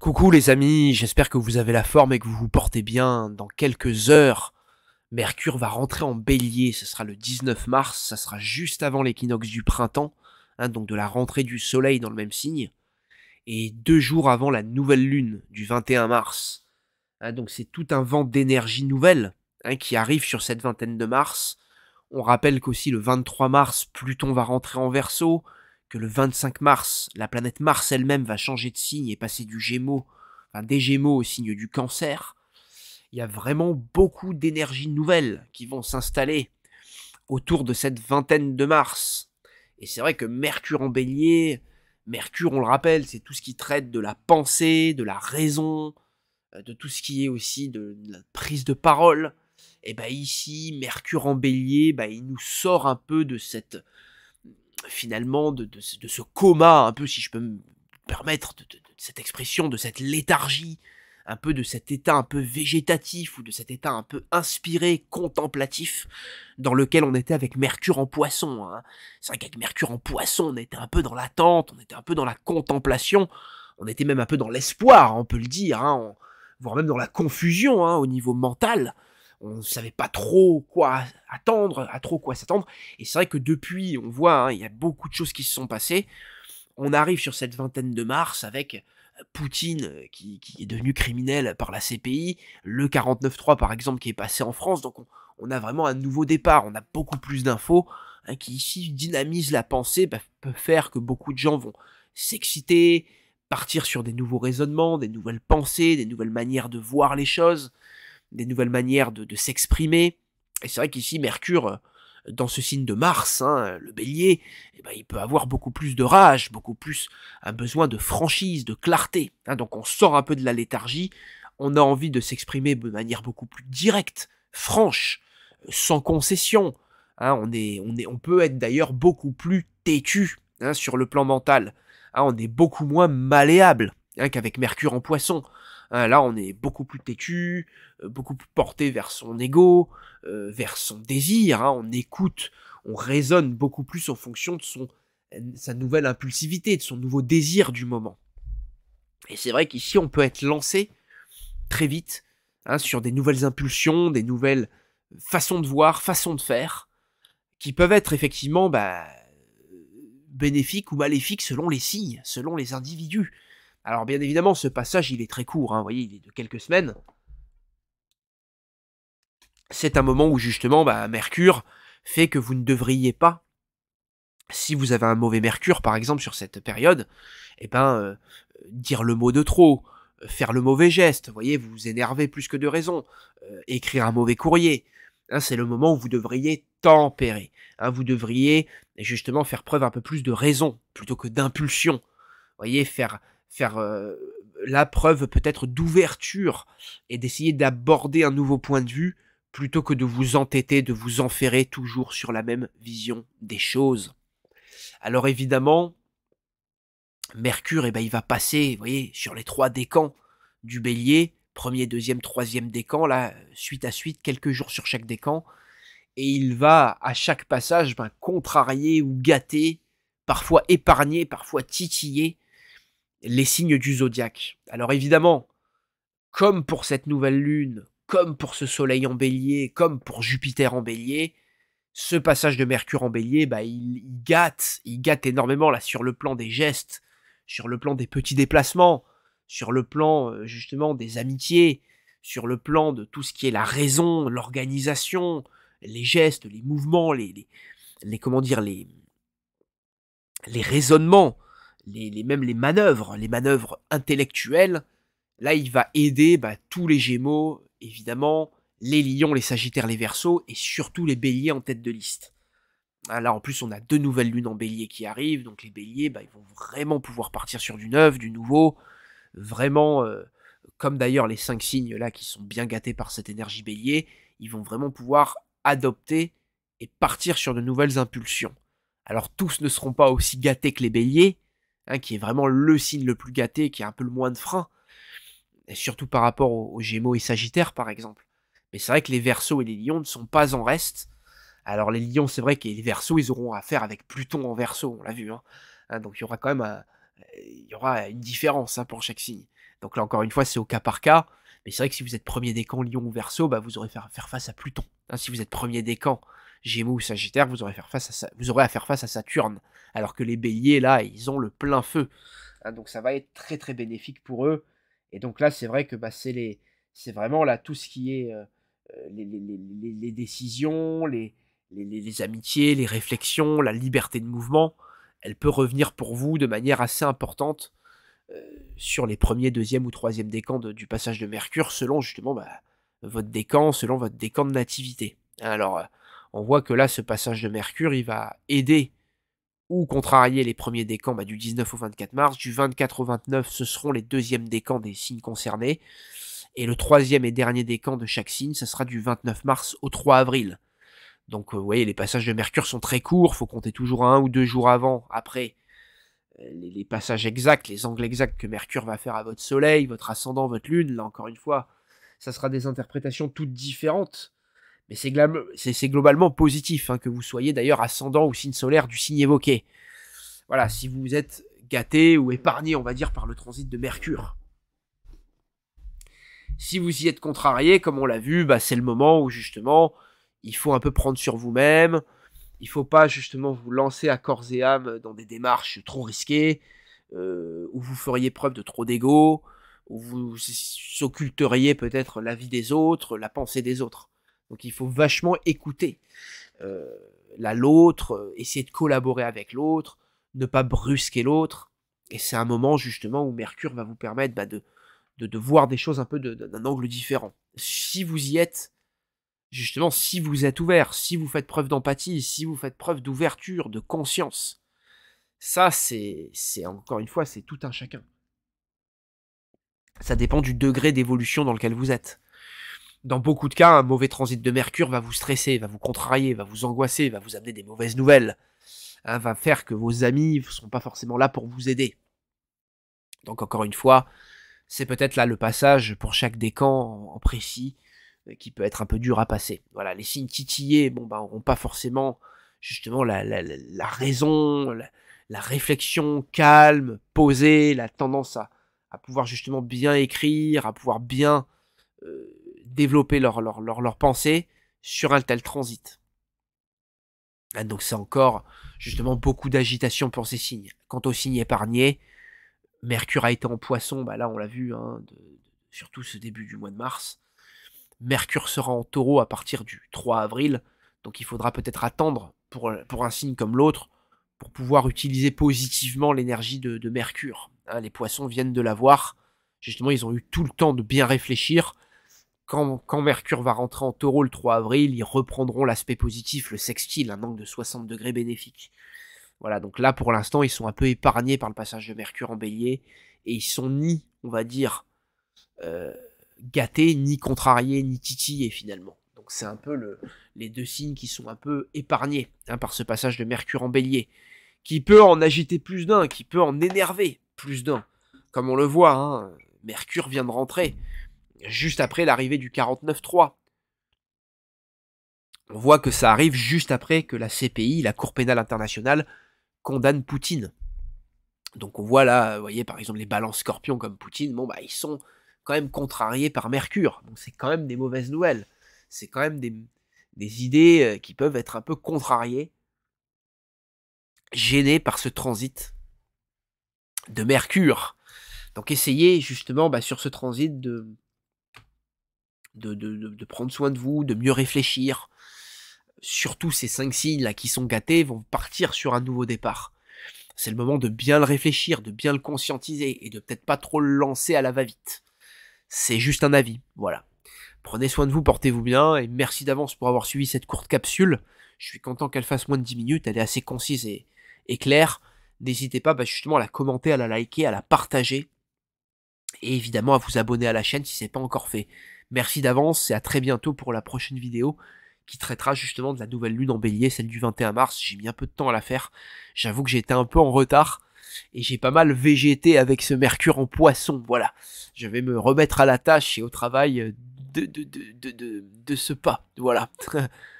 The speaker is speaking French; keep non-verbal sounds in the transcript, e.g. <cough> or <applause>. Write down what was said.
Coucou les amis, j'espère que vous avez la forme et que vous vous portez bien. Dans quelques heures, Mercure va rentrer en bélier, ce sera le 19 mars, ça sera juste avant l'équinoxe du printemps, hein, donc de la rentrée du soleil dans le même signe, et deux jours avant la nouvelle lune du 21 mars. Hein, donc c'est tout un vent d'énergie nouvelle hein, qui arrive sur cette vingtaine de mars. On rappelle qu'aussi le 23 mars, Pluton va rentrer en verso, que le 25 mars, la planète Mars elle-même va changer de signe et passer du Gémeaux, enfin des Gémeaux au signe du Cancer, il y a vraiment beaucoup d'énergies nouvelles qui vont s'installer autour de cette vingtaine de mars. Et c'est vrai que Mercure en bélier, Mercure, on le rappelle, c'est tout ce qui traite de la pensée, de la raison, euh, de tout ce qui est aussi de, la prise de parole. Et bien bah, ici, Mercure en bélier, bah il nous sort un peu de cette, finalement de, ce coma, un peu si je peux me permettre de, cette expression, de cette léthargie, un peu de cet état un peu végétatif ou de cet état un peu inspiré, contemplatif, dans lequel on était avec Mercure en poisson. Hein. C'est vrai qu'avec Mercure en poisson, on était un peu dans l'attente, on était un peu dans la contemplation, on était même un peu dans l'espoir, on peut le dire, hein, voire même dans la confusion hein, au niveau mental on ne savait pas trop quoi attendre, à trop quoi s'attendre. Et c'est vrai que depuis, on voit, hein, il y a beaucoup de choses qui se sont passées. On arrive sur cette vingtaine de mars avec euh, Poutine euh, qui, est devenu criminel par la CPI, le 49-3 par exemple qui est passé en France. Donc on, a vraiment un nouveau départ, on a beaucoup plus d'infos hein, qui ici dynamise la pensée, bah, peut faire que beaucoup de gens vont s'exciter, partir sur des nouveaux raisonnements, des nouvelles pensées, des nouvelles manières de voir les choses des nouvelles manières de, s'exprimer. Et c'est vrai qu'ici, Mercure, euh, dans ce signe de Mars, hein, euh, le bélier, eh ben, il peut avoir beaucoup plus de rage, beaucoup plus un besoin de franchise, de clarté. Hein. donc on sort un peu de la léthargie, on a envie de s'exprimer de manière beaucoup plus directe, franche, euh, sans concession. Hein. on, est, on, est, on peut être d'ailleurs beaucoup plus têtu sur le plan mental. on est beaucoup moins malléable qu'avec Mercure en poisson. Hein, là, on est beaucoup plus têtu, euh, beaucoup plus porté vers son ego, euh, vers son désir. Hein. on écoute, on raisonne beaucoup plus en fonction de son, sa nouvelle impulsivité, de son nouveau désir du moment. Et c'est vrai qu'ici, on peut être lancé très vite hein, sur des nouvelles impulsions, des nouvelles façons de voir, façons de faire, qui peuvent être effectivement bah, euh, bénéfiques ou maléfiques selon les signes, selon les individus. Alors bien évidemment, ce passage, il est très court, hein, vous voyez, il est de quelques semaines. C'est un moment où justement, bah, Mercure fait que vous ne devriez pas, si vous avez un mauvais Mercure par exemple sur cette période, eh ben, euh, dire le mot de trop, faire le mauvais geste, vous voyez, vous vous énervez plus que de raison, euh, écrire un mauvais courrier. Hein, c'est le moment où vous devriez tempérer. Hein, vous devriez justement faire preuve un peu plus de raison plutôt que d'impulsion. Vous voyez, faire faire la preuve peut-être d'ouverture et d'essayer d'aborder un nouveau point de vue plutôt que de vous entêter, de vous enferrer toujours sur la même vision des choses. Alors évidemment, Mercure, eh ben, il va passer, vous voyez, sur les trois décans du bélier, premier, deuxième, troisième décan, là, suite à suite, quelques jours sur chaque décan, et il va, à chaque passage, ben, contrarier ou gâter, parfois épargner, parfois titiller, les signes du zodiaque. Alors évidemment, comme pour cette nouvelle lune, comme pour ce soleil en bélier, comme pour Jupiter en bélier, ce passage de Mercure en bélier, bah, il, gâte, il gâte énormément là sur le plan des gestes, sur le plan des petits déplacements, sur le plan euh, justement des amitiés, sur le plan de tout ce qui est la raison, l'organisation, les gestes, les mouvements, les, les comment dire, les, les raisonnements les, même les manœuvres, les manœuvres intellectuelles. Là, il va aider bah, tous les Gémeaux, évidemment, les Lions, les Sagittaires, les Verseaux, et surtout les Béliers en tête de liste. Ah, là, en plus, on a deux nouvelles lunes en Bélier qui arrivent, donc les Béliers, bah, ils vont vraiment pouvoir partir sur du neuf, du nouveau, vraiment, euh, comme d'ailleurs les cinq signes là qui sont bien gâtés par cette énergie Bélier, ils vont vraiment pouvoir adopter et partir sur de nouvelles impulsions. Alors tous ne seront pas aussi gâtés que les béliers, Hein, qui est vraiment le signe le plus gâté, qui a un peu le moins de frein, surtout par rapport aux, Gémeaux et Sagittaires par exemple. Mais c'est vrai que les Verseaux et les Lions ne sont pas en reste. Alors les Lions, c'est vrai que les Verseaux, ils auront affaire avec Pluton en Verseau, on l'a vu. Hein. Hein, donc il y aura quand même euh, y aura une différence pour chaque signe. Donc là encore une fois, c'est au cas par cas. Mais c'est vrai que si vous êtes premier camps Lion ou Verseau, bah, vous aurez faire, faire face à Pluton. si vous êtes premier des camps... Gémeaux ou Sagittaire, vous aurez, faire face à vous à faire face à Saturne. Alors que les béliers, là, ils ont le plein feu. Hein, donc ça va être très très bénéfique pour eux. Et donc là, c'est vrai que bah, c'est vraiment là tout ce qui est euh, euh, les, les, les, les, décisions, les, amitiés, les réflexions, la liberté de mouvement. Elle peut revenir pour vous de manière assez importante euh, sur les premiers, deuxième ou troisième décans de, du passage de Mercure, selon justement bah, votre décan, selon votre décan de nativité. Alors, on voit que là, ce passage de Mercure, il va aider ou contrarier les premiers décans bah, du 19 au 24 mars. Du 24 au 29, ce seront les deuxièmes décans des signes concernés. Et le troisième et dernier décan de chaque signe, ce sera du 29 mars au 3 avril. Donc, euh, vous voyez, les passages de Mercure sont très courts, faut compter toujours un ou deux jours avant, après, euh, les, les passages exacts, les angles exacts que Mercure va faire à votre Soleil, votre Ascendant, votre Lune. Là, encore une fois, ça sera des interprétations toutes différentes mais c'est globalement positif hein, que vous soyez d'ailleurs ascendant ou signe solaire du signe évoqué. Voilà, si vous êtes gâté ou épargné, on va dire, par le transit de Mercure. Si vous y êtes contrarié, comme on l'a vu, bah, c'est le moment où justement il faut un peu prendre sur vous-même. Il ne faut pas justement vous lancer à corps et âme dans des démarches trop risquées, euh, où vous feriez preuve de trop d'ego, où vous occulteriez peut-être la vie des autres, la pensée des autres. Donc il faut vachement écouter euh, l'autre, euh, essayer de collaborer avec l'autre, ne pas brusquer l'autre. Et c'est un moment justement où Mercure va vous permettre bah, de, de, voir des choses un peu d'un angle différent. Si vous y êtes, justement, si vous êtes ouvert, si vous faites preuve d'empathie, si vous faites preuve d'ouverture, de conscience, ça c'est encore une fois, c'est tout un chacun. Ça dépend du degré d'évolution dans lequel vous êtes dans beaucoup de cas, un mauvais transit de Mercure va vous stresser, va vous contrarier, va vous angoisser, va vous amener des mauvaises nouvelles, hein, va faire que vos amis ne sont pas forcément là pour vous aider. Donc encore une fois, c'est peut-être là le passage pour chaque décan en précis euh, qui peut être un peu dur à passer. Voilà, les signes titillés, bon, bah, ben, n'auront pas forcément justement la, raison, la, réflexion calme, posée, la tendance à, pouvoir justement bien écrire, à pouvoir bien euh, développer leur, leur, leur, pensée sur un tel transit. Ah, donc c'est encore justement beaucoup d'agitation pour ces signes. Quant aux signes épargnés, Mercure a été en poisson, bah là on l'a vu, hein, surtout ce début du mois de mars. Mercure sera en taureau à partir du 3 avril, donc il faudra peut-être attendre pour, un signe comme l'autre pour pouvoir utiliser positivement l'énergie de, Mercure. Hein, les poissons viennent de l'avoir, justement ils ont eu tout le temps de bien réfléchir, quand, Mercure va rentrer en taureau le 3 avril, ils reprendront l'aspect positif, le sextile, un angle de 60 degrés bénéfique. Voilà, donc là pour l'instant, ils sont un peu épargnés par le passage de Mercure en bélier, et ils sont ni, on va dire, euh, gâtés, ni contrariés, ni titillés finalement. Donc c'est un peu les deux signes qui sont un peu épargnés hein, par ce passage de Mercure en bélier, qui peut en agiter plus d'un, qui peut en énerver plus d'un. Comme on le voit, hein, Mercure vient de rentrer juste après l'arrivée du 49-3. On voit que ça arrive juste après que la CPI, la Cour pénale internationale, condamne Poutine. Donc on voit là, vous voyez par exemple les balances scorpions comme Poutine, bon bah ils sont quand même contrariés par Mercure. Donc c'est quand même des mauvaises nouvelles. C'est quand même des, des idées euh, qui peuvent être un peu contrariées, gênées par ce transit de Mercure. Donc essayez justement bah, sur ce transit de, de, prendre soin de vous, de mieux réfléchir. Surtout ces cinq signes là qui sont gâtés vont partir sur un nouveau départ. C'est le moment de bien le réfléchir, de bien le conscientiser et de peut-être pas trop le lancer à la va-vite. C'est juste un avis, voilà. Prenez soin de vous, portez-vous bien et merci d'avance pour avoir suivi cette courte capsule. Je suis content qu'elle fasse moins de 10 minutes, elle est assez concise et, claire. N'hésitez pas bah, justement à la commenter, à la liker, à la partager et évidemment à vous abonner à la chaîne si ce n'est pas encore fait. Merci d'avance et à très bientôt pour la prochaine vidéo qui traitera justement de la nouvelle lune en bélier, celle du 21 mars. J'ai mis un peu de temps à la faire. J'avoue que j'étais un peu en retard et j'ai pas mal végété avec ce mercure en poisson. Voilà. Je vais me remettre à la tâche et au travail de, de, de, de, de ce pas. Voilà. <laughs>